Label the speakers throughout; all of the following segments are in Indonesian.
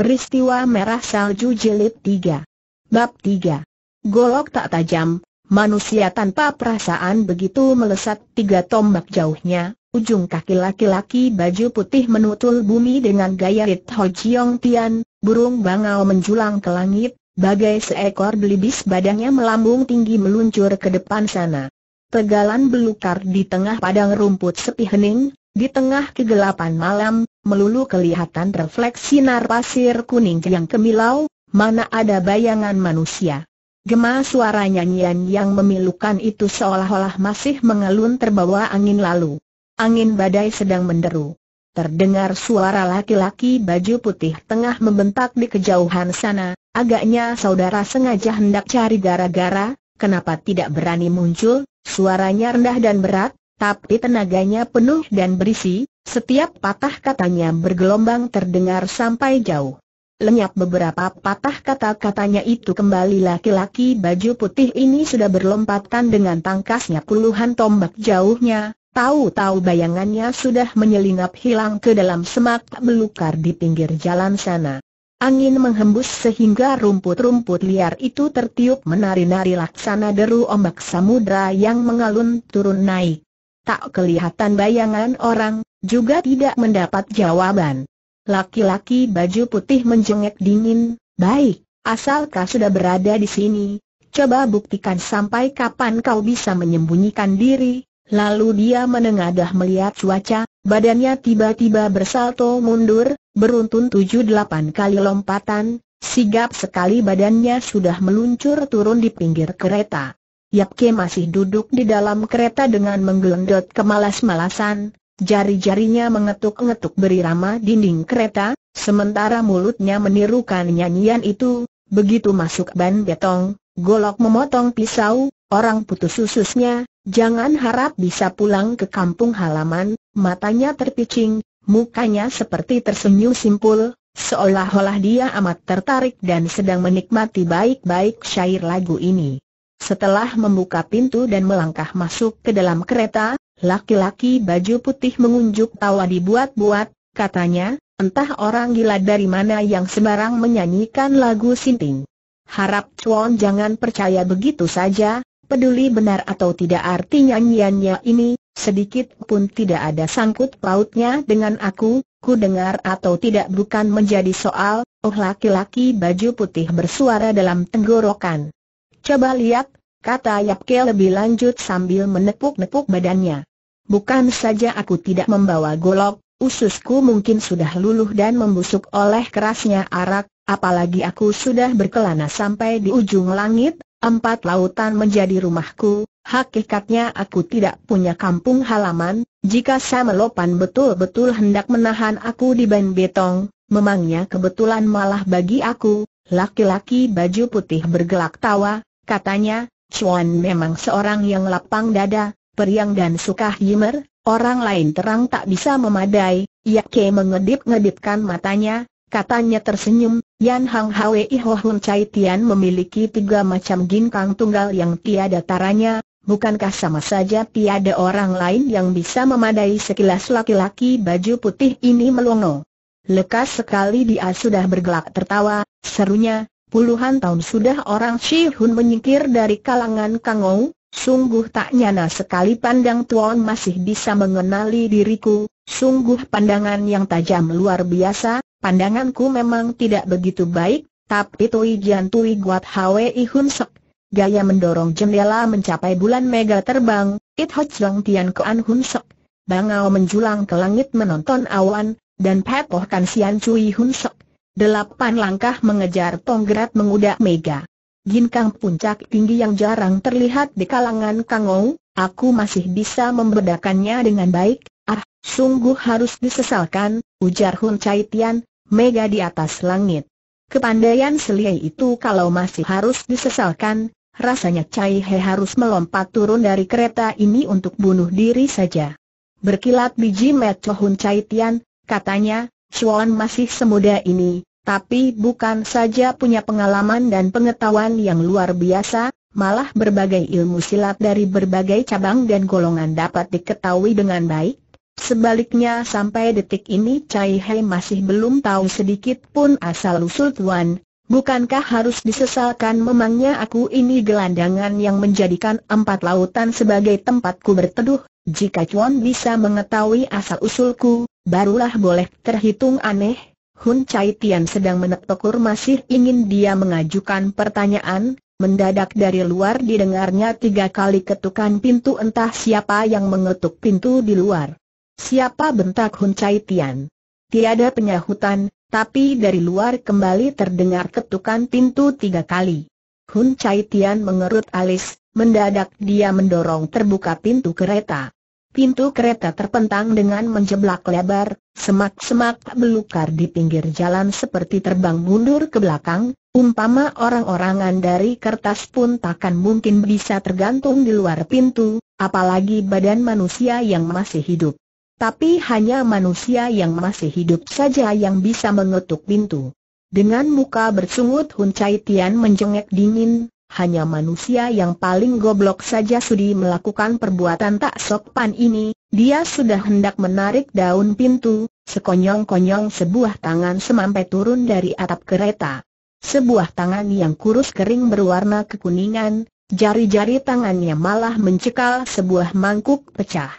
Speaker 1: Peristiwa Merah Salju Jilid 3 Bab 3 Golok tak tajam, manusia tanpa perasaan begitu melesat tiga tombak jauhnya, ujung kaki laki-laki baju putih menutul bumi dengan gaya Rit Ho Chiong Tian, burung bangau menjulang ke langit, bagai seekor belibis badannya melambung tinggi meluncur ke depan sana. Tegalan belukar di tengah padang rumput sepi hening, di tengah kegelapan malam, melulu kelihatan refleks sinar pasir kuning yang kemilau, mana ada bayangan manusia. Gema suara nyanyian yang memilukan itu seolah-olah masih mengelun terbawa angin lalu. Angin badai sedang menderu. Terdengar suara laki-laki baju putih tengah membentak di kejauhan sana, agaknya saudara sengaja hendak cari gara-gara, kenapa tidak berani muncul, suaranya rendah dan berat, tapi tenaganya penuh dan berisi, setiap patah katanya bergelombang terdengar sampai jauh. Lenyap beberapa patah kata-katanya itu kembali laki-laki baju putih ini sudah berlompatan dengan tangkasnya puluhan tombak jauhnya, tahu-tahu bayangannya sudah menyelinap hilang ke dalam semak belukar di pinggir jalan sana. Angin menghembus sehingga rumput-rumput liar itu tertiup menari-nari laksana deru ombak samudra yang mengalun turun naik tak kelihatan bayangan orang, juga tidak mendapat jawaban. Laki-laki baju putih menjengek dingin, baik, asalkah sudah berada di sini, coba buktikan sampai kapan kau bisa menyembunyikan diri. Lalu dia menengadah melihat cuaca, badannya tiba-tiba bersalto mundur, beruntun tujuh delapan kali lompatan, sigap sekali badannya sudah meluncur turun di pinggir kereta. Yapke masih duduk di dalam kereta dengan menggelendot kemalas-malasan, jari-jarinya mengetuk-ngetuk berirama dinding kereta, sementara mulutnya menirukan nyanyian itu, begitu masuk ban betong, golok memotong pisau, orang putus ususnya, jangan harap bisa pulang ke kampung halaman, matanya terpicing, mukanya seperti tersenyum simpul, seolah-olah dia amat tertarik dan sedang menikmati baik-baik syair lagu ini. Setelah membuka pintu dan melangkah masuk ke dalam kereta, laki-laki baju putih mengunjuk tawa dibuat-buat, katanya, entah orang gila dari mana yang sembarang menyanyikan lagu sinting. Harap Chuan jangan percaya begitu saja, peduli benar atau tidak arti nyanyiannya ini, sedikit pun tidak ada sangkut pautnya dengan aku, ku dengar atau tidak bukan menjadi soal, oh laki-laki baju putih bersuara dalam tenggorokan. Coba lihat, kata Yapke lebih lanjut sambil menepuk-nepuk badannya. Bukan saja aku tidak membawa golok, ususku mungkin sudah luluh dan membusuk oleh kerasnya arak, apalagi aku sudah berkelana sampai di ujung langit, empat lautan menjadi rumahku, Hakikatnya aku tidak punya kampung halaman, jika Samelopan betul-betul hendak menahan aku di ban betong, memangnya kebetulan malah bagi aku, laki-laki baju putih bergelak tawa, Katanya, Chuan memang seorang yang lapang dada, periang dan suka himer, orang lain terang tak bisa memadai, Yake mengedip-ngedipkan matanya, katanya tersenyum, Yan Hang Hwei Ho Hun Chai Tian memiliki tiga macam ginkang tunggal yang tiada taranya, bukankah sama saja tiada orang lain yang bisa memadai sekilas laki-laki baju putih ini melongo. Lekas sekali dia sudah bergelak tertawa, serunya, Puluhan tahun sudah orang Shi Hun menyingkir dari kalangan Kangou, sungguh tak nyana sekali pandang Tuan masih bisa mengenali diriku, sungguh pandangan yang tajam luar biasa, pandanganku memang tidak begitu baik, tapi Tui Jian Tui Guat Hwe Hun Sek. Gaya mendorong jendela mencapai bulan mega terbang, It hot Chong Tian Kuan Hun Sek. Bangau menjulang ke langit menonton awan, dan pepoh Kan Sian Cui Hun Sek. Delapan langkah mengejar Tonggerat mengudak Mega. Ginkang puncak tinggi yang jarang terlihat di kalangan Kangou, aku masih bisa membedakannya dengan baik, ah, sungguh harus disesalkan, ujar Hun Chai Tian, Mega di atas langit. Kepandaian selia itu kalau masih harus disesalkan, rasanya Chai He harus melompat turun dari kereta ini untuk bunuh diri saja. Berkilat biji mata Hun Chai Tian, katanya, Chuan masih semuda ini, tapi bukan saja punya pengalaman dan pengetahuan yang luar biasa, malah berbagai ilmu silat dari berbagai cabang dan golongan dapat diketahui dengan baik. Sebaliknya sampai detik ini Cai Hei masih belum tahu sedikit pun asal-usul Tuan, bukankah harus disesalkan memangnya aku ini gelandangan yang menjadikan empat lautan sebagai tempatku berteduh? Jika Tuan bisa mengetahui asal-usulku, barulah boleh terhitung aneh, Hun Chai Tian sedang menetokur masih ingin dia mengajukan pertanyaan, mendadak dari luar didengarnya tiga kali ketukan pintu entah siapa yang mengetuk pintu di luar. Siapa bentak Hun Chai Tian? Tiada penyahutan, tapi dari luar kembali terdengar ketukan pintu tiga kali. Hun Chai Tian mengerut alis, mendadak dia mendorong terbuka pintu kereta. Pintu kereta terpentang dengan menjeblak lebar, semak-semak belukar di pinggir jalan seperti terbang mundur ke belakang, umpama orang-orangan dari kertas pun takkan mungkin bisa tergantung di luar pintu, apalagi badan manusia yang masih hidup. Tapi hanya manusia yang masih hidup saja yang bisa mengetuk pintu. Dengan muka bersungut Hun Cai Tian menjengek dingin, hanya manusia yang paling goblok saja sudi melakukan perbuatan tak sopan ini, dia sudah hendak menarik daun pintu, sekonyong-konyong sebuah tangan semampai turun dari atap kereta. Sebuah tangan yang kurus kering berwarna kekuningan, jari-jari tangannya malah mencekal sebuah mangkuk pecah.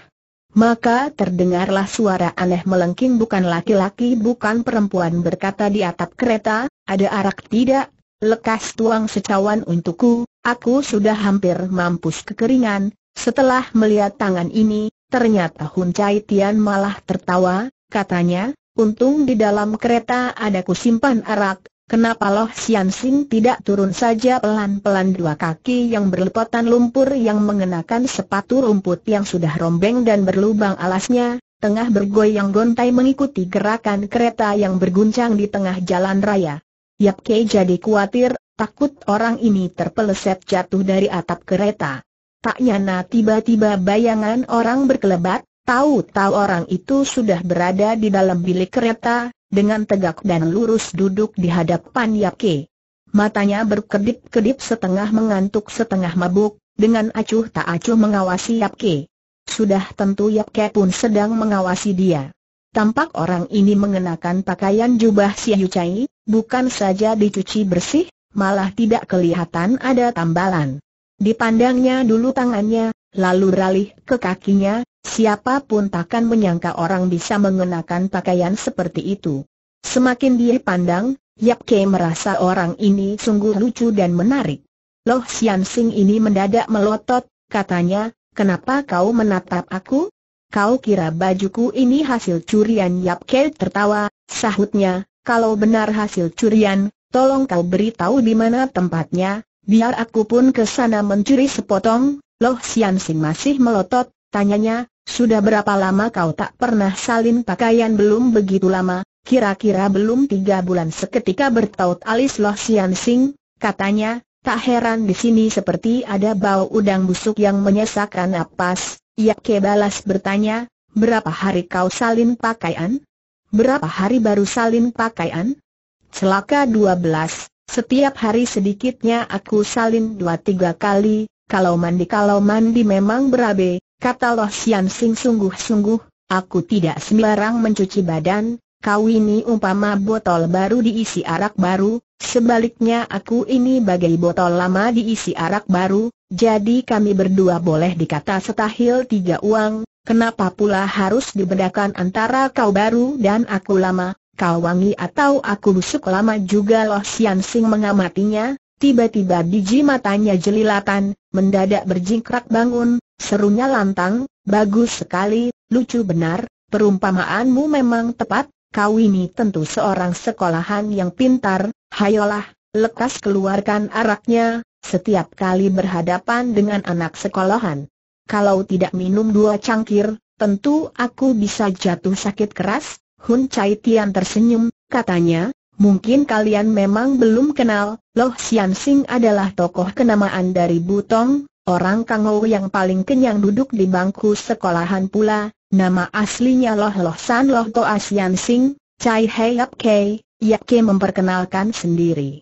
Speaker 1: Maka terdengarlah suara aneh melengking bukan laki-laki bukan perempuan berkata di atap kereta, ada arak tidak, lekas tuang secawan untukku, aku sudah hampir mampus kekeringan, setelah melihat tangan ini, ternyata Hun Chai Tian malah tertawa, katanya, untung di dalam kereta ada simpan arak, kenapa loh Sian Sing tidak turun saja pelan-pelan dua kaki yang berlepotan lumpur yang mengenakan sepatu rumput yang sudah rombeng dan berlubang alasnya, tengah bergoyang gontai mengikuti gerakan kereta yang berguncang di tengah jalan raya. Yap Ke jadi khawatir, takut orang ini terpeleset jatuh dari atap kereta. Tak nyana tiba-tiba bayangan orang berkelebat, tahu-tahu orang itu sudah berada di dalam bilik kereta, dengan tegak dan lurus duduk di hadapan Yap Ke. Matanya berkedip-kedip setengah mengantuk setengah mabuk, dengan acuh tak acuh mengawasi Yap Ke. Sudah tentu Yap Ke pun sedang mengawasi dia. Tampak orang ini mengenakan pakaian jubah Siu Chai, bukan saja dicuci bersih, malah tidak kelihatan ada tambalan. Dipandangnya dulu tangannya, lalu beralih ke kakinya, siapapun takkan menyangka orang bisa mengenakan pakaian seperti itu. Semakin dia pandang, Yap Ke merasa orang ini sungguh lucu dan menarik. Loh Sian Sing ini mendadak melotot, katanya, kenapa kau menatap aku? kau kira bajuku ini hasil curian Yap Ket tertawa, sahutnya, kalau benar hasil curian, tolong kau beritahu di mana tempatnya, biar aku pun ke sana mencuri sepotong, Loh Sian Sing masih melotot, tanyanya, sudah berapa lama kau tak pernah salin pakaian belum begitu lama, kira-kira belum tiga bulan seketika bertaut alis Loh Sian Sing, katanya, tak heran di sini seperti ada bau udang busuk yang menyesakan napas, ia kebalas bertanya, berapa hari kau salin pakaian? Berapa hari baru salin pakaian? Celaka belas. setiap hari sedikitnya aku salin dua tiga kali, kalau mandi kalau mandi memang berabe, kata Loh Sian Sing sungguh-sungguh, aku tidak sembarang mencuci badan, kau ini umpama botol baru diisi arak baru, sebaliknya aku ini bagai botol lama diisi arak baru, jadi kami berdua boleh dikata setahil tiga uang, kenapa pula harus dibedakan antara kau baru dan aku lama, kau wangi atau aku busuk lama juga loh Sian Sing mengamatinya, tiba-tiba biji matanya jelilatan, mendadak berjingkrak bangun, serunya lantang, bagus sekali, lucu benar, perumpamaanmu memang tepat, kau ini tentu seorang sekolahan yang pintar, hayolah, lekas keluarkan araknya, setiap kali berhadapan dengan anak sekolahan. Kalau tidak minum dua cangkir, tentu aku bisa jatuh sakit keras, Hun Chai Tian tersenyum, katanya, mungkin kalian memang belum kenal, Loh Sian Sing adalah tokoh kenamaan dari Butong, orang Kangou yang paling kenyang duduk di bangku sekolahan pula, nama aslinya Loh Loh San Loh Toa Sian Sing, Chai Hei Yap Kei, Yap Kei memperkenalkan sendiri.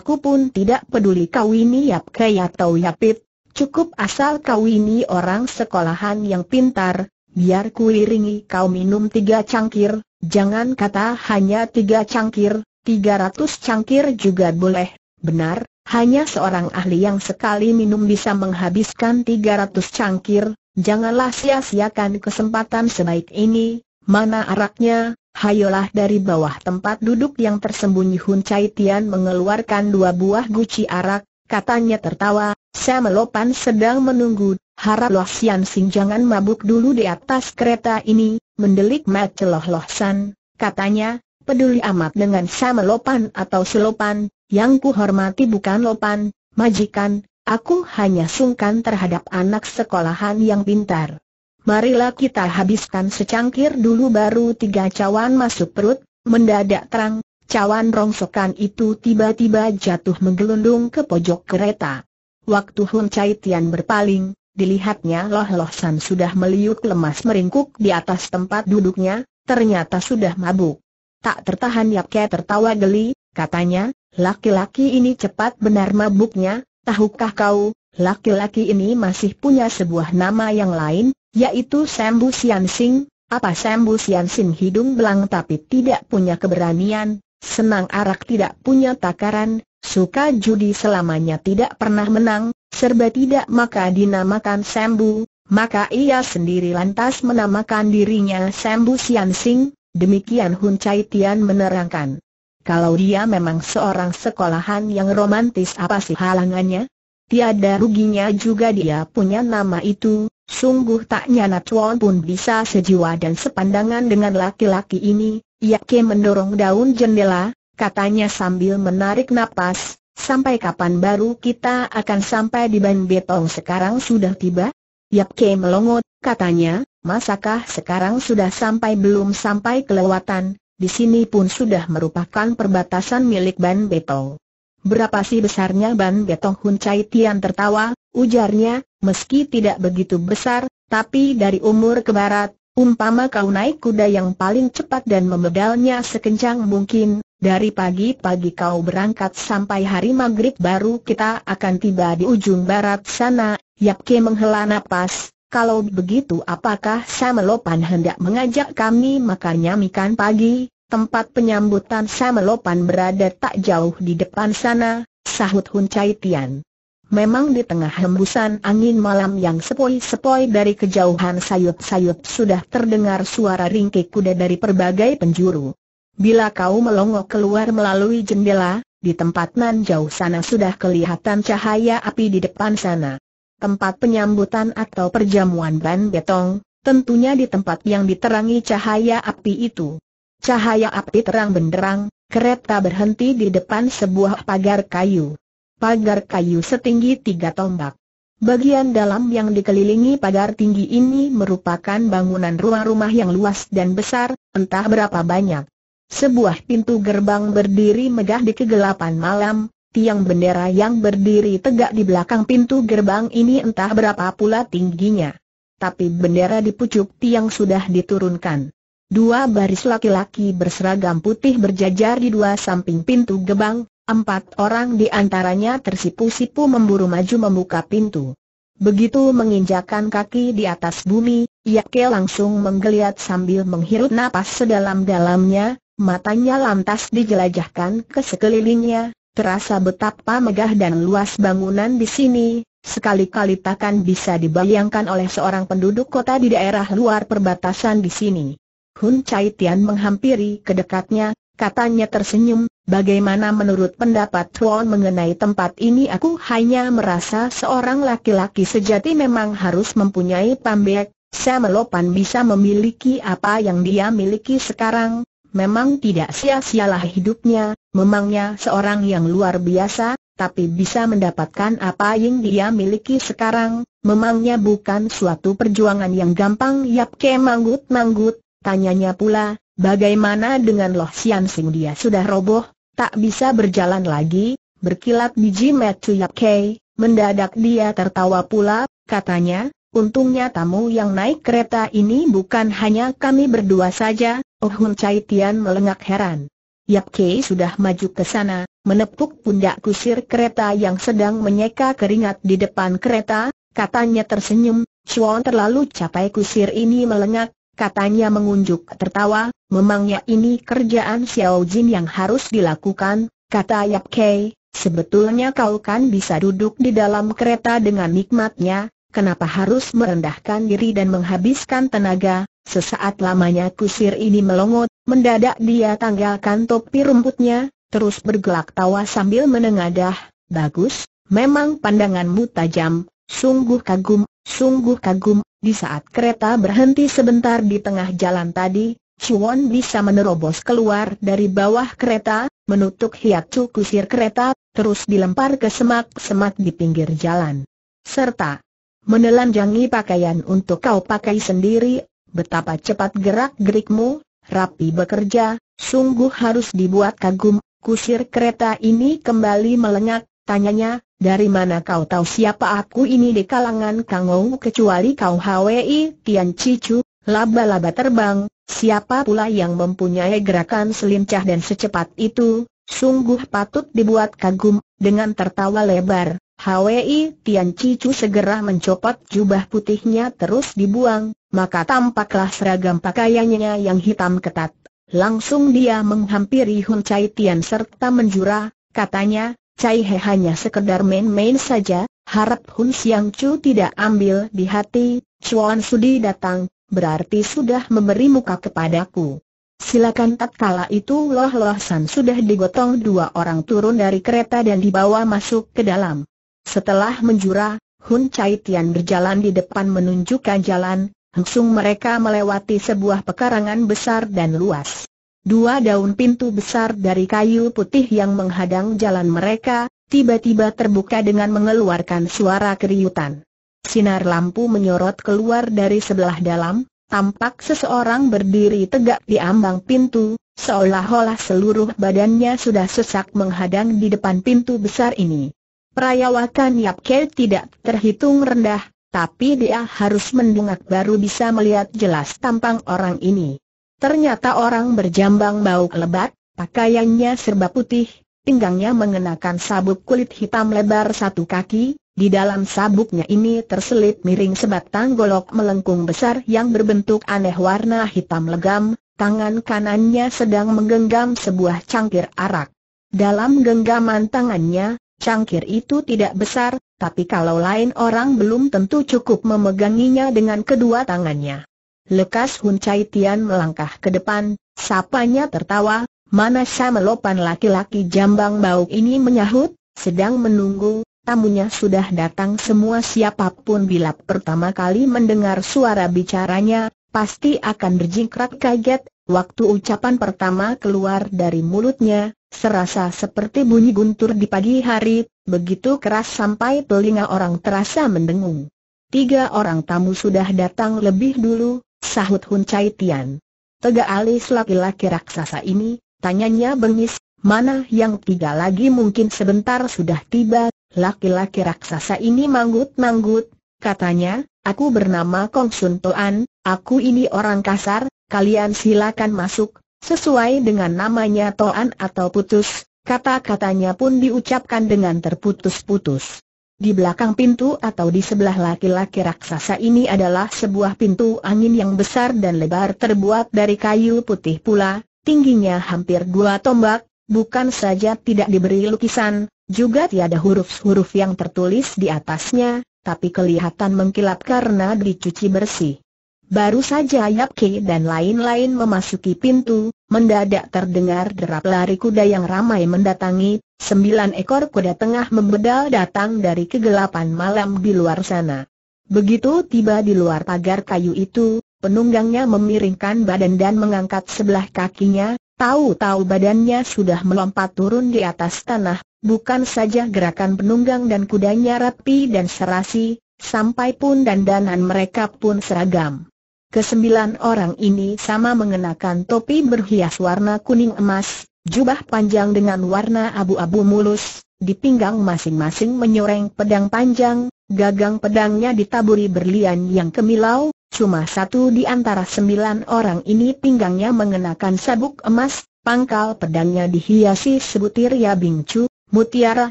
Speaker 1: Aku pun tidak peduli kau ini Yap Kei atau Yapit, cukup asal kau ini orang sekolahan yang pintar, biar kuiringi kau minum tiga cangkir, jangan kata hanya tiga cangkir, tiga ratus cangkir juga boleh, benar, hanya seorang ahli yang sekali minum bisa menghabiskan tiga ratus cangkir, janganlah sia-siakan kesempatan sebaik ini, mana araknya, Hayolah dari bawah tempat duduk yang tersembunyi Hun Chai Tian mengeluarkan dua buah guci arak, katanya tertawa, saya melopan sedang menunggu, harap Loh Sian Sing jangan mabuk dulu di atas kereta ini, mendelik Mat Celoh Loh San, katanya, peduli amat dengan saya melopan atau selopan, yang ku hormati bukan lopan, majikan, aku hanya sungkan terhadap anak sekolahan yang pintar marilah kita habiskan secangkir dulu baru tiga cawan masuk perut, mendadak terang, cawan rongsokan itu tiba-tiba jatuh menggelundung ke pojok kereta. Waktu Hun Chai Tian berpaling, dilihatnya Loh Loh San sudah meliuk lemas meringkuk di atas tempat duduknya, ternyata sudah mabuk. Tak tertahan Yap Ke tertawa geli, katanya, laki-laki ini cepat benar mabuknya, tahukah kau, Laki-laki ini masih punya sebuah nama yang lain, yaitu Sembu Sian Sing. Apa Sembu Sian Sing hidung belang tapi tidak punya keberanian, senang arak tidak punya takaran, suka judi selamanya tidak pernah menang, serba tidak maka dinamakan Sembu, maka ia sendiri lantas menamakan dirinya Sembu Sian Sing, demikian Hun Chai Tian menerangkan. Kalau dia memang seorang sekolahan yang romantis apa sih halangannya? Tiada ruginya juga dia punya nama itu, sungguh tak nyana Chuan pun bisa sejiwa dan sepandangan dengan laki-laki ini, ke mendorong daun jendela, katanya sambil menarik nafas. sampai kapan baru kita akan sampai di Ban Betong sekarang sudah tiba? Yapke melongot, katanya, masakah sekarang sudah sampai belum sampai kelewatan, di sini pun sudah merupakan perbatasan milik Ban Betong. Berapa sih besarnya Ban Betong Hun Chai Tian tertawa, ujarnya, meski tidak begitu besar, tapi dari umur ke barat, umpama kau naik kuda yang paling cepat dan memedalnya sekencang mungkin, dari pagi-pagi kau berangkat sampai hari maghrib baru kita akan tiba di ujung barat sana, Yapke menghela napas. Kalau begitu apakah Samelopan hendak mengajak kami makan nyamikan pagi, Tempat penyambutan Samelopan berada tak jauh di depan sana, sahut Hun Chai Tian. Memang di tengah hembusan angin malam yang sepoi-sepoi dari kejauhan sayup-sayup sudah terdengar suara ringkik kuda dari berbagai penjuru. Bila kau melongo keluar melalui jendela, di tempat nan jauh sana sudah kelihatan cahaya api di depan sana. Tempat penyambutan atau perjamuan ban betong, tentunya di tempat yang diterangi cahaya api itu. Cahaya api terang benderang, kereta berhenti di depan sebuah pagar kayu. Pagar kayu setinggi tiga tombak. Bagian dalam yang dikelilingi pagar tinggi ini merupakan bangunan rumah-rumah yang luas dan besar, entah berapa banyak. Sebuah pintu gerbang berdiri megah di kegelapan malam, tiang bendera yang berdiri tegak di belakang pintu gerbang ini entah berapa pula tingginya. Tapi bendera di pucuk tiang sudah diturunkan. Dua baris laki-laki berseragam putih berjajar di dua samping pintu gebang, empat orang di antaranya tersipu-sipu memburu maju membuka pintu. Begitu menginjakan kaki di atas bumi, Yake langsung menggeliat sambil menghirup napas sedalam-dalamnya, matanya lantas dijelajahkan ke sekelilingnya, terasa betapa megah dan luas bangunan di sini, sekali-kali takkan bisa dibayangkan oleh seorang penduduk kota di daerah luar perbatasan di sini. Hun Chai Tian menghampiri ke dekatnya, katanya tersenyum, bagaimana menurut pendapat Tuan mengenai tempat ini aku hanya merasa seorang laki-laki sejati memang harus mempunyai pambek, Samelopan bisa memiliki apa yang dia miliki sekarang, memang tidak sia-sialah hidupnya, memangnya seorang yang luar biasa, tapi bisa mendapatkan apa yang dia miliki sekarang, memangnya bukan suatu perjuangan yang gampang Yap Ke manggut-manggut, Tanyanya pula, bagaimana dengan Loh Sian Sing dia sudah roboh, tak bisa berjalan lagi, berkilat biji Metsuyap Kei, mendadak dia tertawa pula, katanya, untungnya tamu yang naik kereta ini bukan hanya kami berdua saja, Oh Hun Chai Tian melengak heran. Yap Kei sudah maju ke sana, menepuk pundak kusir kereta yang sedang menyeka keringat di depan kereta, katanya tersenyum, Chuan terlalu capai kusir ini melengak, katanya mengunjuk tertawa, memangnya ini kerjaan Xiao Jin yang harus dilakukan, kata Yap Kei, sebetulnya kau kan bisa duduk di dalam kereta dengan nikmatnya, kenapa harus merendahkan diri dan menghabiskan tenaga, sesaat lamanya kusir ini melongot, mendadak dia tanggalkan topi rumputnya, terus bergelak tawa sambil menengadah, bagus, memang pandanganmu tajam, sungguh kagum, Sungguh kagum, di saat kereta berhenti sebentar di tengah jalan tadi, Chuan bisa menerobos keluar dari bawah kereta, menutup hiacu kusir kereta, terus dilempar ke semak-semak di pinggir jalan. Serta menelanjangi pakaian untuk kau pakai sendiri, betapa cepat gerak-gerikmu, rapi bekerja, sungguh harus dibuat kagum, kusir kereta ini kembali melengak, tanyanya, dari mana kau tahu siapa aku ini di kalangan Ou kecuali kau Hwi Tian Cicu, laba-laba terbang, siapa pula yang mempunyai gerakan selincah dan secepat itu, sungguh patut dibuat kagum, dengan tertawa lebar. Hwi Tian Cicu segera mencopot jubah putihnya terus dibuang, maka tampaklah seragam pakaiannya yang hitam ketat. Langsung dia menghampiri Hun Chai Tian serta menjura, katanya, Cai He hanya sekedar main-main saja, harap Hun Siang Chu tidak ambil di hati, Chuan Sudi datang, berarti sudah memberi muka kepadaku. Silakan tak kalah itu Loh Loh San sudah digotong dua orang turun dari kereta dan dibawa masuk ke dalam. Setelah menjura, Hun Cai Tian berjalan di depan menunjukkan jalan, langsung mereka melewati sebuah pekarangan besar dan luas. Dua daun pintu besar dari kayu putih yang menghadang jalan mereka, tiba-tiba terbuka dengan mengeluarkan suara keriutan. Sinar lampu menyorot keluar dari sebelah dalam, tampak seseorang berdiri tegak di ambang pintu, seolah-olah seluruh badannya sudah sesak menghadang di depan pintu besar ini. Perayawakan Yap Ke tidak terhitung rendah, tapi dia harus mendongak baru bisa melihat jelas tampang orang ini. Ternyata orang berjambang bau lebat, pakaiannya serba putih, pinggangnya mengenakan sabuk kulit hitam lebar satu kaki, di dalam sabuknya ini terselip miring sebatang golok melengkung besar yang berbentuk aneh warna hitam legam, tangan kanannya sedang menggenggam sebuah cangkir arak. Dalam genggaman tangannya, cangkir itu tidak besar, tapi kalau lain orang belum tentu cukup memeganginya dengan kedua tangannya. Lekas Hun Chai Tian melangkah ke depan, sapanya tertawa, mana sah melopan laki-laki jambang bau ini menyahut, sedang menunggu, tamunya sudah datang semua siapapun bila pertama kali mendengar suara bicaranya, pasti akan berjingkrak kaget, waktu ucapan pertama keluar dari mulutnya, serasa seperti bunyi guntur di pagi hari, begitu keras sampai telinga orang terasa mendengung. Tiga orang tamu sudah datang lebih dulu, Sahut Hun Chai Tian. Tegak alis laki-laki raksasa ini, tanyanya bengis, mana yang tiga lagi mungkin sebentar sudah tiba, laki-laki raksasa ini manggut-manggut, katanya, aku bernama Kong Sun Toan, aku ini orang kasar, kalian silakan masuk, sesuai dengan namanya Toan atau putus, kata-katanya pun diucapkan dengan terputus-putus. Di belakang pintu atau di sebelah laki-laki raksasa ini adalah sebuah pintu angin yang besar dan lebar terbuat dari kayu putih pula, tingginya hampir dua tombak, bukan saja tidak diberi lukisan, juga tiada huruf-huruf yang tertulis di atasnya, tapi kelihatan mengkilap karena dicuci bersih. Baru saja Yap Ki dan lain-lain memasuki pintu, mendadak terdengar derap lari kuda yang ramai mendatangi Sembilan ekor kuda tengah membedal datang dari kegelapan malam di luar sana. Begitu tiba di luar pagar kayu itu, penunggangnya memiringkan badan dan mengangkat sebelah kakinya, tahu-tahu badannya sudah melompat turun di atas tanah, bukan saja gerakan penunggang dan kudanya rapi dan serasi, sampai pun dandanan mereka pun seragam. Kesembilan orang ini sama mengenakan topi berhias warna kuning emas, Jubah panjang dengan warna abu-abu mulus, di pinggang masing-masing menyoreng pedang panjang, gagang pedangnya ditaburi berlian yang kemilau, cuma satu di antara sembilan orang ini pinggangnya mengenakan sabuk emas, pangkal pedangnya dihiasi sebutir ya bingcu, mutiara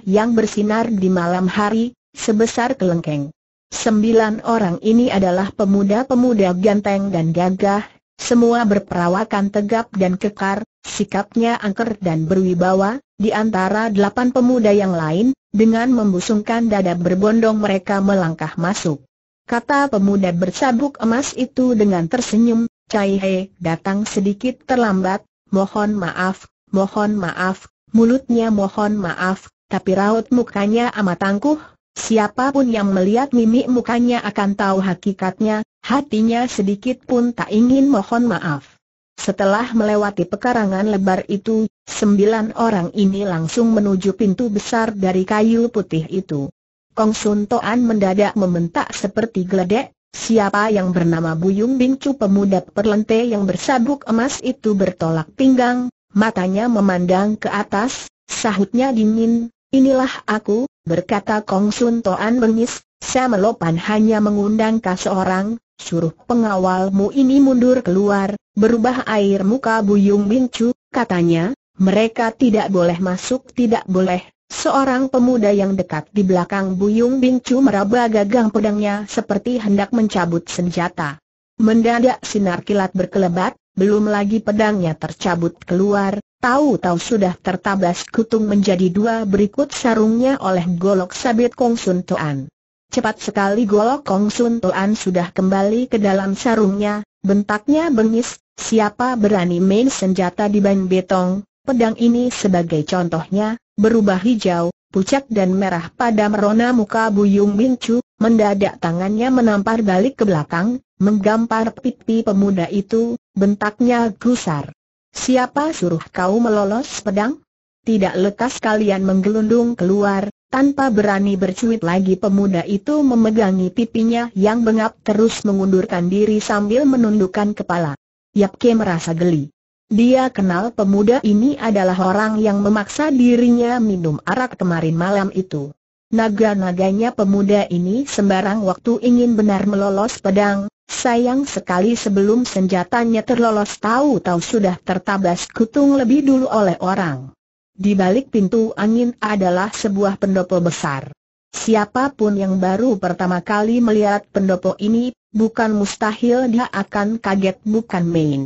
Speaker 1: yang bersinar di malam hari, sebesar kelengkeng. Sembilan orang ini adalah pemuda-pemuda ganteng dan gagah, semua berperawakan tegap dan kekar, sikapnya angker dan berwibawa, di antara delapan pemuda yang lain, dengan membusungkan dada berbondong mereka melangkah masuk. Kata pemuda bersabuk emas itu dengan tersenyum, Cai He datang sedikit terlambat, mohon maaf, mohon maaf, mulutnya mohon maaf, tapi raut mukanya amat tangguh, Siapapun yang melihat mimik mukanya akan tahu hakikatnya, hatinya sedikit pun tak ingin mohon maaf. Setelah melewati pekarangan lebar itu, sembilan orang ini langsung menuju pintu besar dari kayu putih itu. Kong Sun Toan mendadak membentak seperti geledek, siapa yang bernama Buyung Bincu pemuda perlente yang bersabuk emas itu bertolak pinggang, matanya memandang ke atas, sahutnya dingin, Inilah aku, berkata Kong Sun Toan bengis, Samelopan hanya mengundang kau seorang, suruh pengawalmu ini mundur keluar, berubah air muka Buyung Bingcu, katanya, mereka tidak boleh masuk tidak boleh. Seorang pemuda yang dekat di belakang Buyung Bingcu meraba gagang pedangnya seperti hendak mencabut senjata. Mendadak sinar kilat berkelebat, belum lagi pedangnya tercabut keluar, Tahu-tahu sudah tertabas kutung menjadi dua berikut sarungnya oleh golok sabit Kong Sun Toan. Cepat sekali golok Kong Sun Toan sudah kembali ke dalam sarungnya, bentaknya bengis, siapa berani main senjata di ban betong, pedang ini sebagai contohnya, berubah hijau, pucat dan merah pada merona muka Buyung Bincu, mendadak tangannya menampar balik ke belakang, menggampar pipi pemuda itu, bentaknya gusar. Siapa suruh kau melolos pedang? Tidak lekas kalian menggelundung keluar, tanpa berani bercuit lagi pemuda itu memegangi pipinya yang bengap terus mengundurkan diri sambil menundukkan kepala. Yapke merasa geli. Dia kenal pemuda ini adalah orang yang memaksa dirinya minum arak kemarin malam itu. Naga-naganya pemuda ini sembarang waktu ingin benar melolos pedang, sayang sekali sebelum senjatanya terlolos tahu-tahu sudah tertabas kutung lebih dulu oleh orang. Di balik pintu angin adalah sebuah pendopo besar. Siapapun yang baru pertama kali melihat pendopo ini, bukan mustahil dia akan kaget bukan main.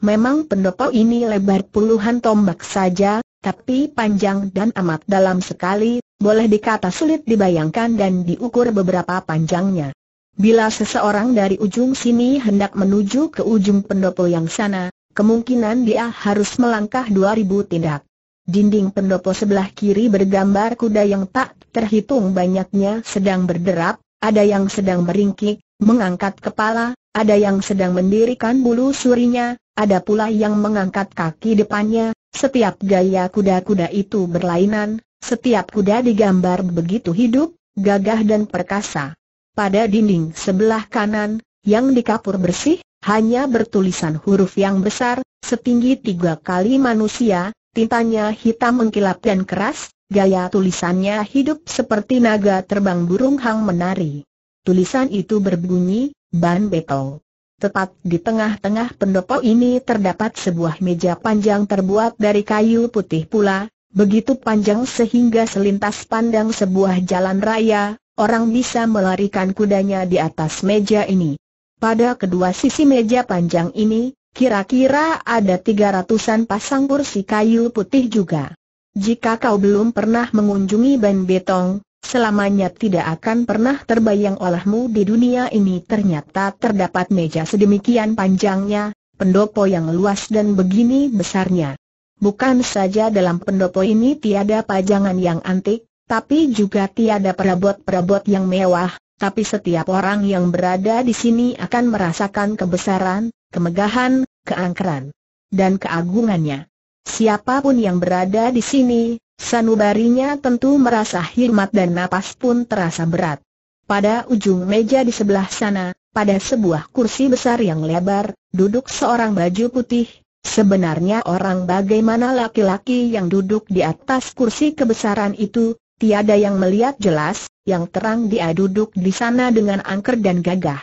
Speaker 1: Memang pendopo ini lebar puluhan tombak saja, tapi panjang dan amat dalam sekali, boleh dikata sulit dibayangkan dan diukur beberapa panjangnya. Bila seseorang dari ujung sini hendak menuju ke ujung pendopo yang sana, kemungkinan dia harus melangkah 2000 tindak. Dinding pendopo sebelah kiri bergambar kuda yang tak terhitung banyaknya sedang berderap, ada yang sedang meringkik, mengangkat kepala, ada yang sedang mendirikan bulu surinya, ada pula yang mengangkat kaki depannya, setiap gaya kuda-kuda itu berlainan, setiap kuda digambar begitu hidup, gagah dan perkasa. Pada dinding sebelah kanan, yang dikapur bersih, hanya bertulisan huruf yang besar, setinggi tiga kali manusia, tintanya hitam mengkilap dan keras, gaya tulisannya hidup seperti naga terbang burung hang menari. Tulisan itu berbunyi, Ban Beto. Tepat di tengah-tengah pendopo ini terdapat sebuah meja panjang terbuat dari kayu putih pula, begitu panjang sehingga selintas pandang sebuah jalan raya, orang bisa melarikan kudanya di atas meja ini. Pada kedua sisi meja panjang ini, kira-kira ada tiga ratusan pasang kursi kayu putih juga. Jika kau belum pernah mengunjungi Ben Betong, Selamanya tidak akan pernah terbayang olehmu di dunia ini ternyata terdapat meja sedemikian panjangnya, pendopo yang luas dan begini besarnya. Bukan saja dalam pendopo ini tiada pajangan yang antik, tapi juga tiada perabot-perabot yang mewah, tapi setiap orang yang berada di sini akan merasakan kebesaran, kemegahan, keangkeran, dan keagungannya. Siapapun yang berada di sini, Sanubarinya tentu merasa hikmat dan napas pun terasa berat. Pada ujung meja di sebelah sana, pada sebuah kursi besar yang lebar, duduk seorang baju putih. Sebenarnya orang bagaimana laki-laki yang duduk di atas kursi kebesaran itu, tiada yang melihat jelas, yang terang dia duduk di sana dengan angker dan gagah.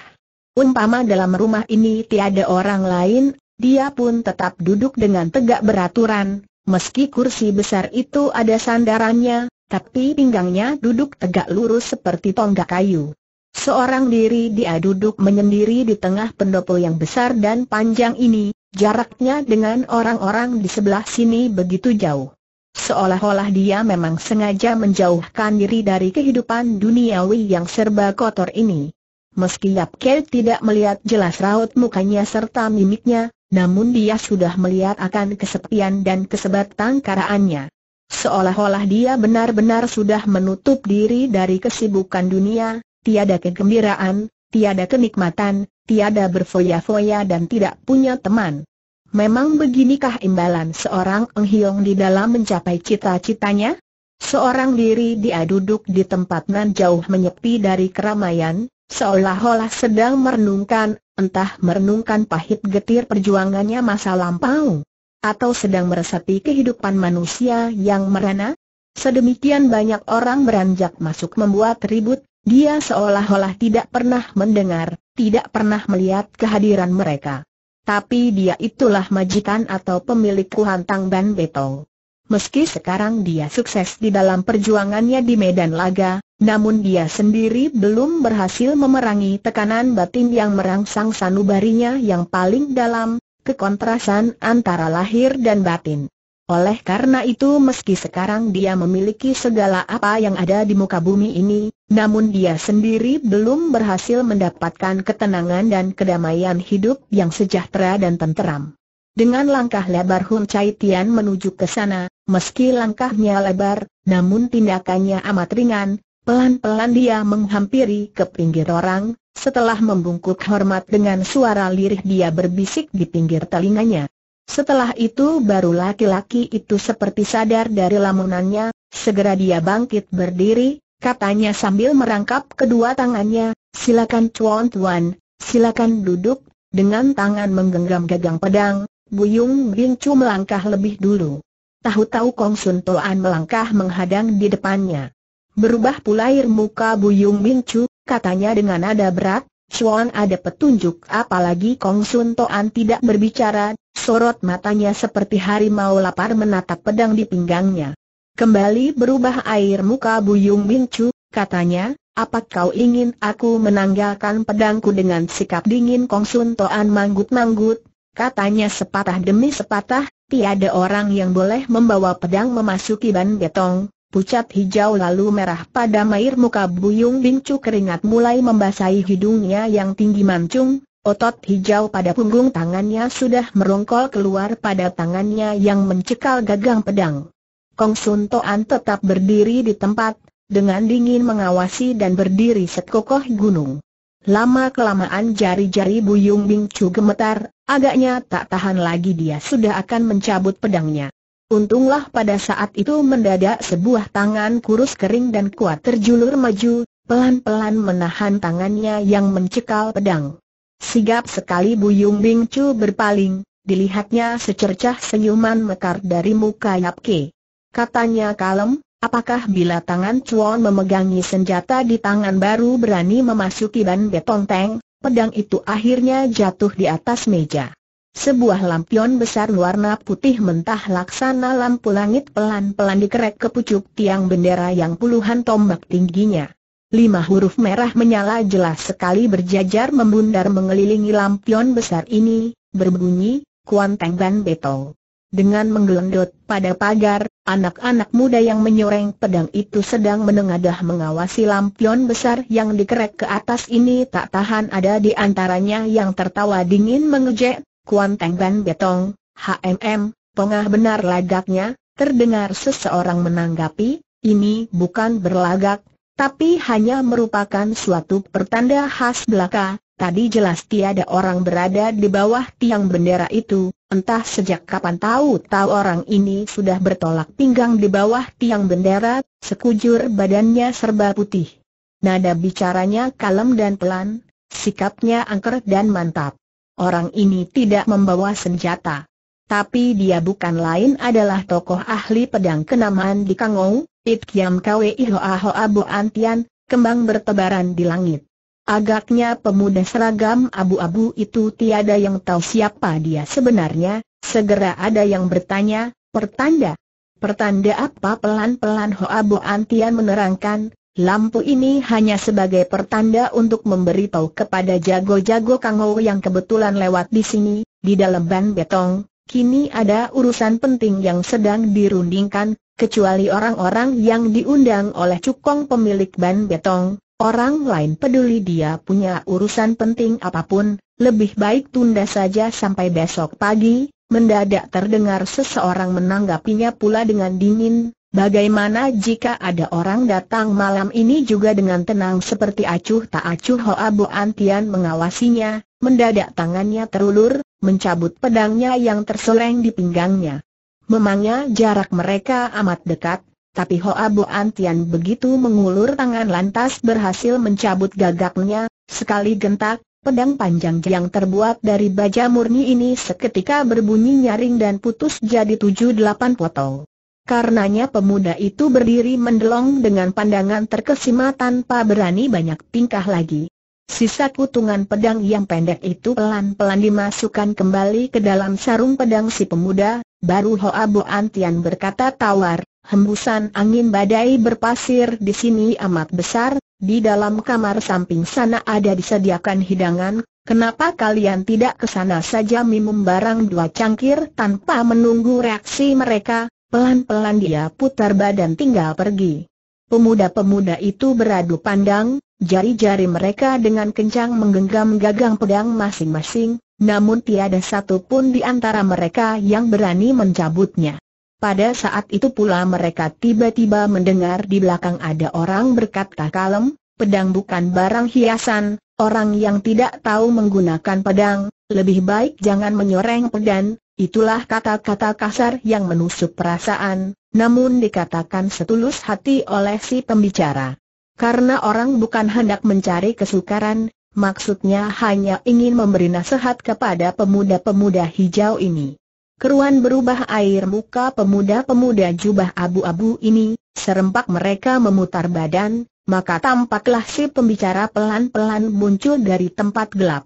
Speaker 1: Umpama dalam rumah ini tiada orang lain, dia pun tetap duduk dengan tegak beraturan, Meski kursi besar itu ada sandarannya, tapi pinggangnya duduk tegak lurus seperti tonggak kayu. Seorang diri dia duduk menyendiri di tengah pendopo yang besar dan panjang ini, jaraknya dengan orang-orang di sebelah sini begitu jauh. Seolah-olah dia memang sengaja menjauhkan diri dari kehidupan duniawi yang serba kotor ini. Meski Yap Kel tidak melihat jelas raut mukanya serta mimiknya, namun dia sudah melihat akan kesepian dan kesebat tangkaraannya. Seolah-olah dia benar-benar sudah menutup diri dari kesibukan dunia, tiada kegembiraan, tiada kenikmatan, tiada berfoya-foya dan tidak punya teman. Memang beginikah imbalan seorang enghiong di dalam mencapai cita-citanya? Seorang diri dia duduk di tempat nan jauh menyepi dari keramaian, seolah-olah sedang merenungkan entah merenungkan pahit getir perjuangannya masa lampau, atau sedang meresapi kehidupan manusia yang merana. Sedemikian banyak orang beranjak masuk membuat ribut, dia seolah-olah tidak pernah mendengar, tidak pernah melihat kehadiran mereka. Tapi dia itulah majikan atau pemilik Kuhantang Ban Betong. Meski sekarang dia sukses di dalam perjuangannya di Medan Laga, namun dia sendiri belum berhasil memerangi tekanan batin yang merangsang sanubarinya yang paling dalam, kekontrasan antara lahir dan batin. Oleh karena itu meski sekarang dia memiliki segala apa yang ada di muka bumi ini, namun dia sendiri belum berhasil mendapatkan ketenangan dan kedamaian hidup yang sejahtera dan tenteram. Dengan langkah lebar Hun Chai Tian menuju ke sana, meski langkahnya lebar, namun tindakannya amat ringan, Pelan-pelan dia menghampiri ke pinggir orang, setelah membungkuk hormat dengan suara lirih dia berbisik di pinggir telinganya. Setelah itu baru laki-laki itu seperti sadar dari lamunannya, segera dia bangkit berdiri, katanya sambil merangkap kedua tangannya, silakan tuan tuan, silakan duduk, dengan tangan menggenggam gagang pedang, Buyung Bingcu melangkah lebih dulu. Tahu-tahu Kong Sun Toan melangkah menghadang di depannya. Berubah pula air muka Buyung Min katanya dengan nada berat, Chuan ada petunjuk apalagi Kong Sun Toan tidak berbicara, sorot matanya seperti harimau lapar menatap pedang di pinggangnya. Kembali berubah air muka Buyung Min katanya, apa kau ingin aku menanggalkan pedangku dengan sikap dingin Kong Sun Toan manggut-manggut? Katanya sepatah demi sepatah, tiada orang yang boleh membawa pedang memasuki ban getong, pucat hijau lalu merah pada mair muka Buyung Bincu keringat mulai membasahi hidungnya yang tinggi mancung, otot hijau pada punggung tangannya sudah merongkol keluar pada tangannya yang mencekal gagang pedang. Kong Sun Toan tetap berdiri di tempat, dengan dingin mengawasi dan berdiri sekokoh gunung. Lama-kelamaan jari-jari Buyung Bingcu gemetar, agaknya tak tahan lagi dia sudah akan mencabut pedangnya. Untunglah pada saat itu mendadak sebuah tangan kurus kering dan kuat terjulur maju, pelan-pelan menahan tangannya yang mencekal pedang. Sigap sekali Yung Bing Chu berpaling, dilihatnya secercah senyuman mekar dari muka Yap Ke. Katanya kalem, apakah bila tangan Chuan memegangi senjata di tangan baru berani memasuki ban betong teng, pedang itu akhirnya jatuh di atas meja. Sebuah lampion besar warna putih mentah laksana lampu langit pelan-pelan dikerek ke pucuk tiang bendera yang puluhan tombak tingginya. Lima huruf merah menyala jelas sekali berjajar membundar mengelilingi lampion besar ini, berbunyi, Kuanteng Ban Beto. Dengan menggelendot pada pagar, anak-anak muda yang menyoreng pedang itu sedang menengadah mengawasi lampion besar yang dikerek ke atas ini tak tahan ada di antaranya yang tertawa dingin mengejek, Kuan Teng Ban Betong, HMM, pengah benar lagaknya, terdengar seseorang menanggapi, ini bukan berlagak, tapi hanya merupakan suatu pertanda khas belaka, tadi jelas tiada orang berada di bawah tiang bendera itu, entah sejak kapan tahu-tahu orang ini sudah bertolak pinggang di bawah tiang bendera, sekujur badannya serba putih. Nada bicaranya kalem dan pelan, sikapnya angker dan mantap orang ini tidak membawa senjata. Tapi dia bukan lain adalah tokoh ahli pedang kenamaan di Kangou, It Kiam Kwe Hoa Hoa Bo Antian, kembang bertebaran di langit. Agaknya pemuda seragam abu-abu itu tiada yang tahu siapa dia sebenarnya, segera ada yang bertanya, pertanda. Pertanda apa pelan-pelan Hoa Bo Antian menerangkan, Lampu ini hanya sebagai pertanda untuk memberitahu kepada jago-jago Kang Kangou yang kebetulan lewat di sini, di dalam ban betong, kini ada urusan penting yang sedang dirundingkan, kecuali orang-orang yang diundang oleh cukong pemilik ban betong, orang lain peduli dia punya urusan penting apapun, lebih baik tunda saja sampai besok pagi, mendadak terdengar seseorang menanggapinya pula dengan dingin, Bagaimana jika ada orang datang malam ini juga dengan tenang seperti acuh tak acuh Hoa Bu Antian mengawasinya, mendadak tangannya terulur, mencabut pedangnya yang terseleng di pinggangnya. Memangnya jarak mereka amat dekat, tapi Hoa Bu Antian begitu mengulur tangan lantas berhasil mencabut gagaknya, sekali gentak, Pedang panjang yang terbuat dari baja murni ini seketika berbunyi nyaring dan putus jadi tujuh delapan potong. Karenanya pemuda itu berdiri mendelong dengan pandangan terkesima tanpa berani banyak tingkah lagi. Sisa kutungan pedang yang pendek itu pelan-pelan dimasukkan kembali ke dalam sarung pedang si pemuda, baru Hoa Bo Antian berkata tawar, hembusan angin badai berpasir di sini amat besar, di dalam kamar samping sana ada disediakan hidangan, Kenapa kalian tidak ke sana saja minum barang dua cangkir tanpa menunggu reaksi mereka? Pelan-pelan dia putar badan tinggal pergi. Pemuda-pemuda itu beradu pandang, jari-jari mereka dengan kencang menggenggam gagang pedang masing-masing, namun tiada satu pun di antara mereka yang berani mencabutnya. Pada saat itu pula mereka tiba-tiba mendengar di belakang ada orang berkata kalem, pedang bukan barang hiasan, orang yang tidak tahu menggunakan pedang, lebih baik jangan menyoreng pedang, Itulah kata-kata kasar yang menusuk perasaan, namun dikatakan setulus hati oleh si pembicara. Karena orang bukan hendak mencari kesukaran, maksudnya hanya ingin memberi nasihat kepada pemuda-pemuda hijau ini. Keruan berubah air muka pemuda-pemuda jubah abu-abu ini, serempak mereka memutar badan, maka tampaklah si pembicara pelan-pelan muncul dari tempat gelap.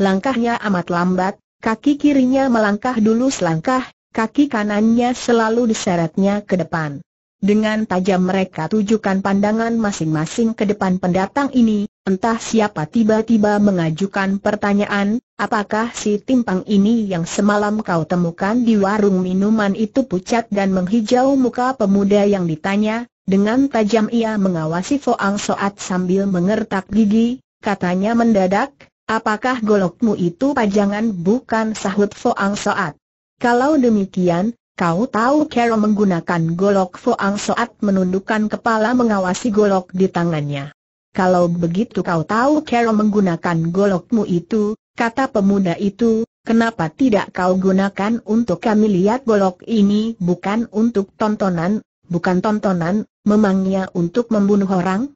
Speaker 1: Langkahnya amat lambat, Kaki kirinya melangkah dulu selangkah, kaki kanannya selalu diseretnya ke depan. Dengan tajam mereka tujukan pandangan masing-masing ke depan pendatang ini, entah siapa tiba-tiba mengajukan pertanyaan, apakah si timpang ini yang semalam kau temukan di warung minuman itu pucat dan menghijau muka pemuda yang ditanya, dengan tajam ia mengawasi Foang Soat sambil mengertak gigi, katanya mendadak, Apakah golokmu itu pajangan bukan sahut Foang Soat? Kalau demikian, kau tahu Kero menggunakan golok Foang Soat menundukkan kepala mengawasi golok di tangannya. Kalau begitu kau tahu Kero menggunakan golokmu itu, kata pemuda itu, Kenapa tidak kau gunakan untuk kami lihat golok ini bukan untuk tontonan, bukan tontonan, memangnya untuk membunuh orang?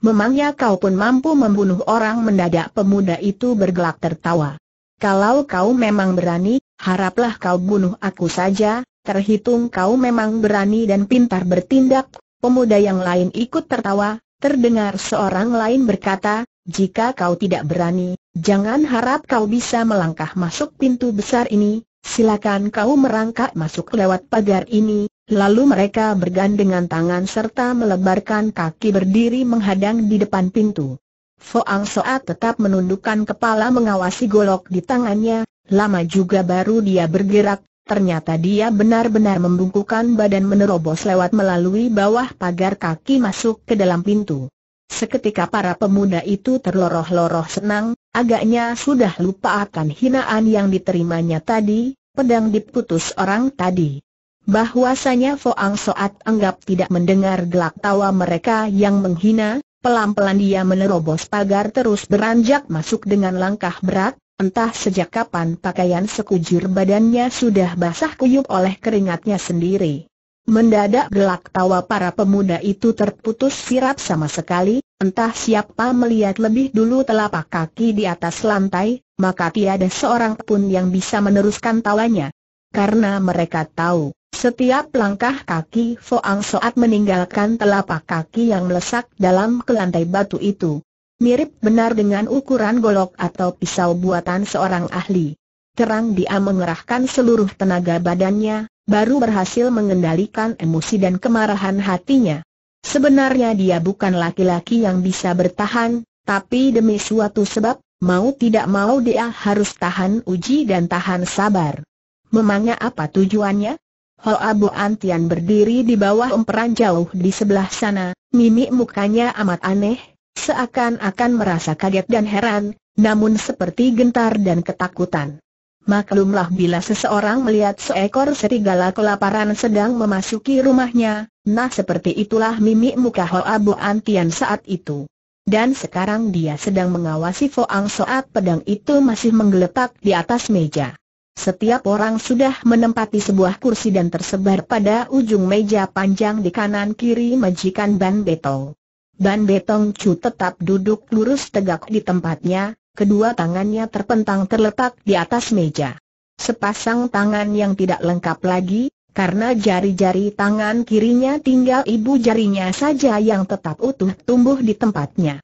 Speaker 1: Memangnya kau pun mampu membunuh orang mendadak pemuda itu bergelak tertawa. Kalau kau memang berani, haraplah kau bunuh aku saja, terhitung kau memang berani dan pintar bertindak. Pemuda yang lain ikut tertawa, terdengar seorang lain berkata, jika kau tidak berani, jangan harap kau bisa melangkah masuk pintu besar ini, silakan kau merangkak masuk lewat pagar ini, Lalu mereka bergandengan tangan serta melebarkan kaki berdiri menghadang di depan pintu. Foang Soat tetap menundukkan kepala mengawasi golok di tangannya, lama juga baru dia bergerak, ternyata dia benar-benar membungkukan badan menerobos lewat melalui bawah pagar kaki masuk ke dalam pintu. Seketika para pemuda itu terloroh-loroh senang, agaknya sudah lupa akan hinaan yang diterimanya tadi, pedang diputus orang tadi bahwasanya Foang Soat anggap tidak mendengar gelak tawa mereka yang menghina, pelan-pelan dia menerobos pagar terus beranjak masuk dengan langkah berat, entah sejak kapan pakaian sekujur badannya sudah basah kuyup oleh keringatnya sendiri. Mendadak gelak tawa para pemuda itu terputus sirap sama sekali, entah siapa melihat lebih dulu telapak kaki di atas lantai, maka tiada seorang pun yang bisa meneruskan tawanya. Karena mereka tahu, setiap langkah kaki Foang Soat meninggalkan telapak kaki yang melesak dalam ke lantai batu itu. Mirip benar dengan ukuran golok atau pisau buatan seorang ahli. Terang dia mengerahkan seluruh tenaga badannya, baru berhasil mengendalikan emosi dan kemarahan hatinya. Sebenarnya dia bukan laki-laki yang bisa bertahan, tapi demi suatu sebab, mau tidak mau dia harus tahan uji dan tahan sabar. Memangnya apa tujuannya? Hoa Abu Antian berdiri di bawah emperan jauh di sebelah sana, mimik mukanya amat aneh, seakan-akan merasa kaget dan heran, namun seperti gentar dan ketakutan. Maklumlah bila seseorang melihat seekor serigala kelaparan sedang memasuki rumahnya, nah seperti itulah mimik muka Hoa Abu Antian saat itu. Dan sekarang dia sedang mengawasi Foang saat pedang itu masih menggeletak di atas meja. Setiap orang sudah menempati sebuah kursi dan tersebar pada ujung meja panjang di kanan kiri majikan Ban Betong. Ban Betong Chu tetap duduk lurus tegak di tempatnya, kedua tangannya terpentang terletak di atas meja. Sepasang tangan yang tidak lengkap lagi, karena jari-jari tangan kirinya tinggal ibu jarinya saja yang tetap utuh tumbuh di tempatnya.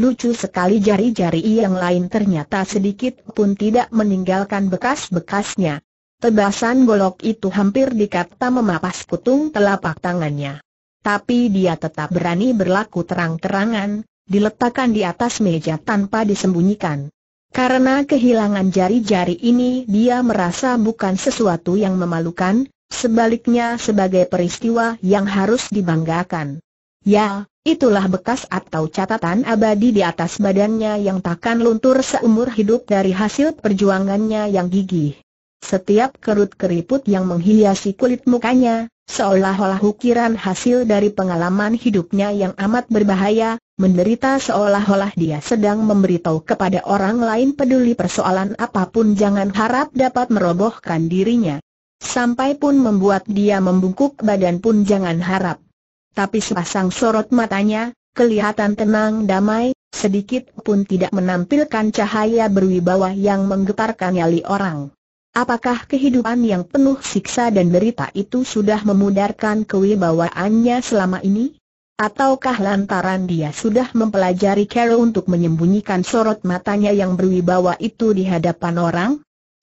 Speaker 1: Lucu sekali jari-jari yang lain ternyata sedikit pun tidak meninggalkan bekas-bekasnya. Tebasan golok itu hampir dikata memapas kutung telapak tangannya. Tapi dia tetap berani berlaku terang-terangan, diletakkan di atas meja tanpa disembunyikan. Karena kehilangan jari-jari ini dia merasa bukan sesuatu yang memalukan, sebaliknya sebagai peristiwa yang harus dibanggakan. Ya, itulah bekas atau catatan abadi di atas badannya yang takkan luntur seumur hidup dari hasil perjuangannya yang gigih. Setiap kerut keriput yang menghiasi kulit mukanya, seolah-olah ukiran hasil dari pengalaman hidupnya yang amat berbahaya, menderita seolah-olah dia sedang memberitahu kepada orang lain peduli persoalan apapun jangan harap dapat merobohkan dirinya. Sampai pun membuat dia membungkuk badan pun jangan harap tapi sepasang sorot matanya, kelihatan tenang damai, sedikit pun tidak menampilkan cahaya berwibawa yang menggetarkan nyali orang. Apakah kehidupan yang penuh siksa dan berita itu sudah memudarkan kewibawaannya selama ini? Ataukah lantaran dia sudah mempelajari cara untuk menyembunyikan sorot matanya yang berwibawa itu di hadapan orang?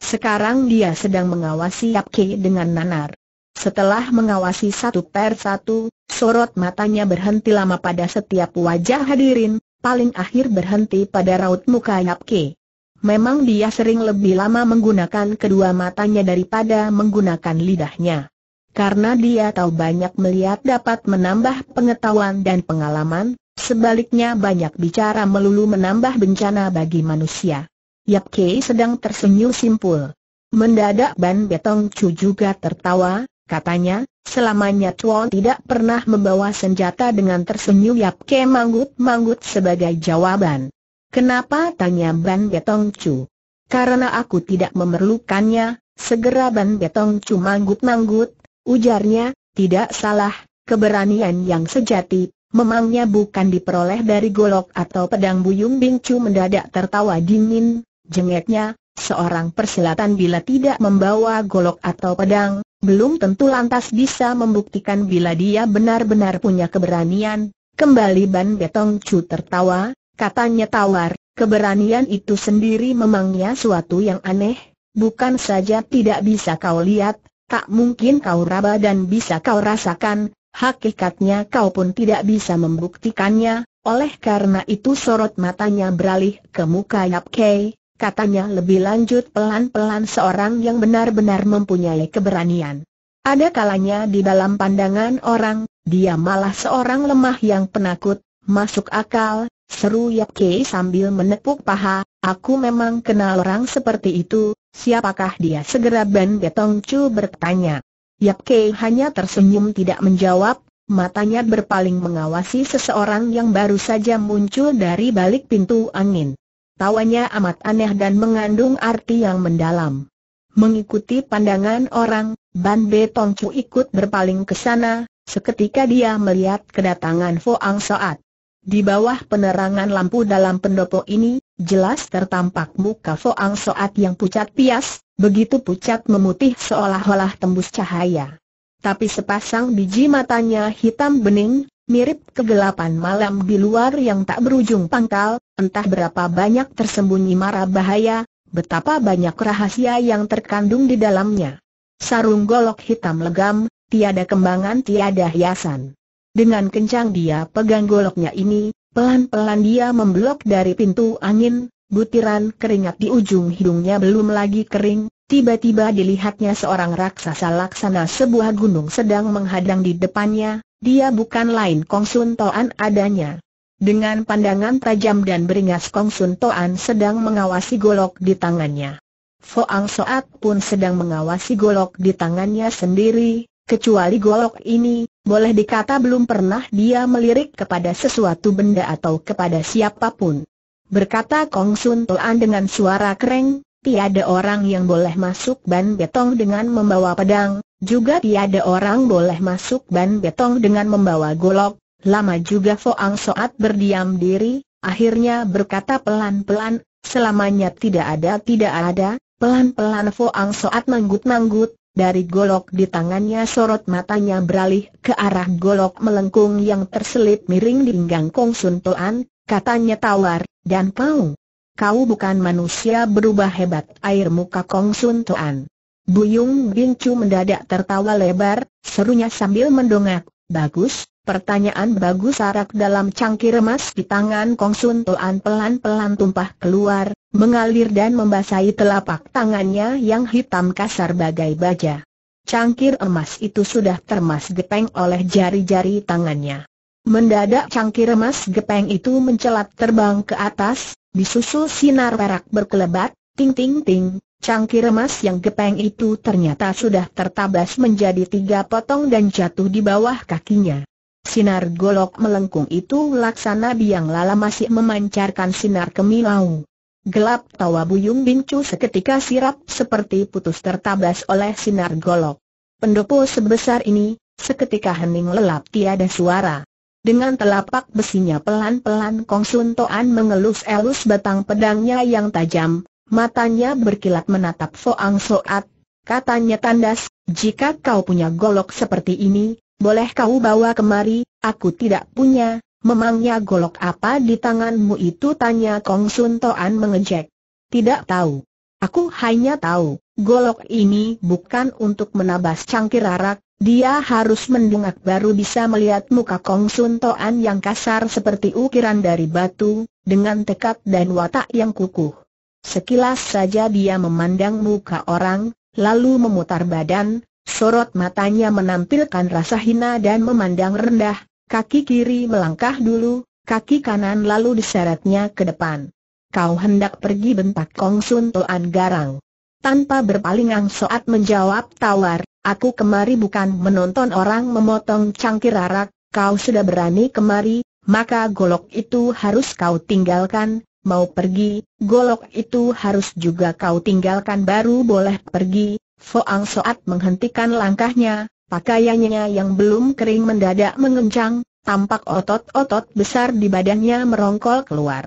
Speaker 1: Sekarang dia sedang mengawasi Yapke dengan nanar. Setelah mengawasi satu per satu, sorot matanya berhenti lama pada setiap wajah hadirin, paling akhir berhenti pada raut muka Yap Ke. Memang dia sering lebih lama menggunakan kedua matanya daripada menggunakan lidahnya. Karena dia tahu banyak melihat dapat menambah pengetahuan dan pengalaman, sebaliknya banyak bicara melulu menambah bencana bagi manusia. Yap Ke sedang tersenyum simpul. Mendadak Ban Betong Chu juga tertawa, Katanya, selamanya Tuan tidak pernah membawa senjata dengan tersenyum Yap Ke manggut-manggut sebagai jawaban. Kenapa tanya Ban Betong Chu? Karena aku tidak memerlukannya, segera Ban Betong Chu manggut-manggut, ujarnya, tidak salah, keberanian yang sejati, memangnya bukan diperoleh dari golok atau pedang buyung Bing Chu mendadak tertawa dingin, jengeknya, seorang persilatan bila tidak membawa golok atau pedang, belum tentu lantas bisa membuktikan bila dia benar-benar punya keberanian. Kembali Ban Betong Chu tertawa, katanya tawar, keberanian itu sendiri memangnya suatu yang aneh, bukan saja tidak bisa kau lihat, tak mungkin kau raba dan bisa kau rasakan, hakikatnya kau pun tidak bisa membuktikannya, oleh karena itu sorot matanya beralih ke muka Yap Kei, katanya lebih lanjut pelan-pelan seorang yang benar-benar mempunyai keberanian. Ada kalanya di dalam pandangan orang, dia malah seorang lemah yang penakut, masuk akal, seru Yap Kei sambil menepuk paha, aku memang kenal orang seperti itu, siapakah dia segera Ben Betong Chu bertanya. Yap Kei hanya tersenyum tidak menjawab, matanya berpaling mengawasi seseorang yang baru saja muncul dari balik pintu angin. Tawanya amat aneh dan mengandung arti yang mendalam. Mengikuti pandangan orang, Ban Be Tong Chu ikut berpaling ke sana, seketika dia melihat kedatangan Foang Soat. Di bawah penerangan lampu dalam pendopo ini, jelas tertampak muka Foang Soat yang pucat pias, begitu pucat memutih seolah-olah tembus cahaya. Tapi sepasang biji matanya hitam bening, mirip kegelapan malam di luar yang tak berujung pangkal, entah berapa banyak tersembunyi mara bahaya, betapa banyak rahasia yang terkandung di dalamnya. Sarung golok hitam legam, tiada kembangan tiada hiasan. Dengan kencang dia pegang goloknya ini, pelan-pelan dia memblok dari pintu angin, butiran keringat di ujung hidungnya belum lagi kering, tiba-tiba dilihatnya seorang raksasa laksana sebuah gunung sedang menghadang di depannya, dia bukan lain Kong Sun Toan adanya. Dengan pandangan tajam dan beringas Kong Sun Toan sedang mengawasi golok di tangannya. Foang Soat pun sedang mengawasi golok di tangannya sendiri, kecuali golok ini, boleh dikata belum pernah dia melirik kepada sesuatu benda atau kepada siapapun. Berkata Kong Sun Toan dengan suara kering, tiada orang yang boleh masuk ban betong dengan membawa pedang, juga tiada orang boleh masuk ban betong dengan membawa golok. Lama juga Foang Soat berdiam diri, akhirnya berkata pelan-pelan, selamanya tidak ada tidak ada, pelan-pelan Foang Soat manggut-manggut, dari golok di tangannya sorot matanya beralih ke arah golok melengkung yang terselip miring di pinggang Kong Sun Toan, katanya tawar, dan kau Kau bukan manusia berubah hebat air muka Kong Sun Toan. Buyung Bin Chu mendadak tertawa lebar, serunya sambil mendongak, bagus, pertanyaan bagus arak dalam cangkir emas di tangan Kong Sun Toan pelan-pelan tumpah keluar, mengalir dan membasahi telapak tangannya yang hitam kasar bagai baja. Cangkir emas itu sudah termas gepeng oleh jari-jari tangannya. Mendadak cangkir emas gepeng itu mencelat terbang ke atas, Disusul sinar perak berkelebat, ting-ting-ting, cangkir emas yang gepeng itu ternyata sudah tertabas menjadi tiga potong dan jatuh di bawah kakinya. Sinar golok melengkung itu laksana biang lala masih memancarkan sinar kemilau. Gelap tawa Buyung Bincu seketika sirap seperti putus tertabas oleh sinar golok. Pendopo sebesar ini, seketika hening lelap tiada suara. Dengan telapak besinya pelan-pelan Kong Sun Toan mengelus-elus batang pedangnya yang tajam, matanya berkilat menatap Soang Soat. Katanya tandas, jika kau punya golok seperti ini, boleh kau bawa kemari, aku tidak punya, memangnya golok apa di tanganmu itu tanya Kong Sun Toan mengejek. Tidak tahu. Aku hanya tahu, golok ini bukan untuk menabas cangkir arak, dia harus mendengak baru bisa melihat muka Kong Sun Toan yang kasar seperti ukiran dari batu, dengan tekad dan watak yang kukuh. Sekilas saja dia memandang muka orang, lalu memutar badan, sorot matanya menampilkan rasa hina dan memandang rendah, kaki kiri melangkah dulu, kaki kanan lalu diseretnya ke depan. Kau hendak pergi bentak Kong Sun Toan garang. Tanpa berpaling angsoat menjawab tawar, aku kemari bukan menonton orang memotong cangkir arak, kau sudah berani kemari, maka golok itu harus kau tinggalkan, mau pergi, golok itu harus juga kau tinggalkan baru boleh pergi. Foang Soat menghentikan langkahnya, pakaiannya yang belum kering mendadak mengencang, tampak otot-otot besar di badannya merongkol keluar.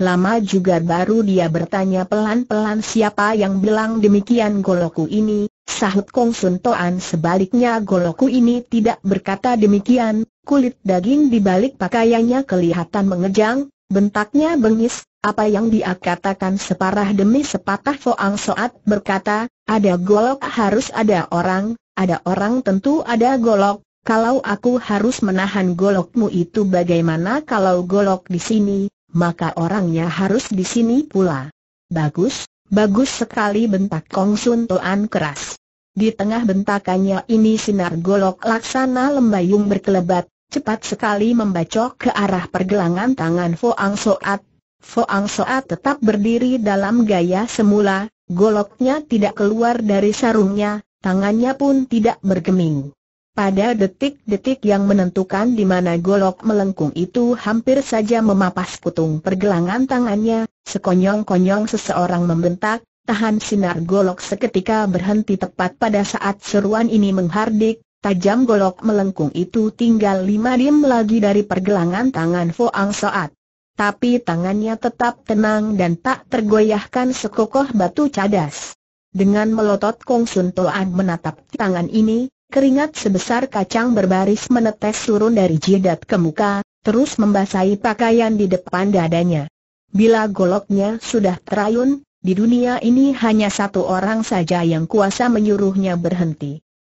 Speaker 1: Lama juga baru dia bertanya pelan-pelan siapa yang bilang demikian golokku ini, Sahut Kong Sun Toan sebaliknya Goloku ini tidak berkata demikian, kulit daging di balik pakaiannya kelihatan mengejang, bentaknya bengis, apa yang dia katakan separah demi sepatah Foang Soat berkata, ada golok harus ada orang, ada orang tentu ada golok, kalau aku harus menahan golokmu itu bagaimana kalau golok di sini, maka orangnya harus di sini pula. Bagus, bagus sekali bentak Kong Sun Toan keras. Di tengah bentakannya ini sinar golok laksana lembayung berkelebat, cepat sekali membacok ke arah pergelangan tangan Foang Soat. Foang Soat tetap berdiri dalam gaya semula, goloknya tidak keluar dari sarungnya, tangannya pun tidak bergeming. Pada detik-detik yang menentukan di mana golok melengkung itu hampir saja memapas kutung pergelangan tangannya, sekonyong-konyong seseorang membentak, Tahan sinar golok seketika berhenti tepat pada saat seruan ini menghardik, tajam golok melengkung itu tinggal lima dim lagi dari pergelangan tangan Foang Soat. Tapi tangannya tetap tenang dan tak tergoyahkan sekokoh batu cadas. Dengan melotot Kong Sun Toan menatap tangan ini, keringat sebesar kacang berbaris menetes turun dari jidat ke muka, terus membasahi pakaian di depan dadanya. Bila goloknya sudah terayun, di dunia ini hanya satu orang saja yang kuasa menyuruhnya berhenti.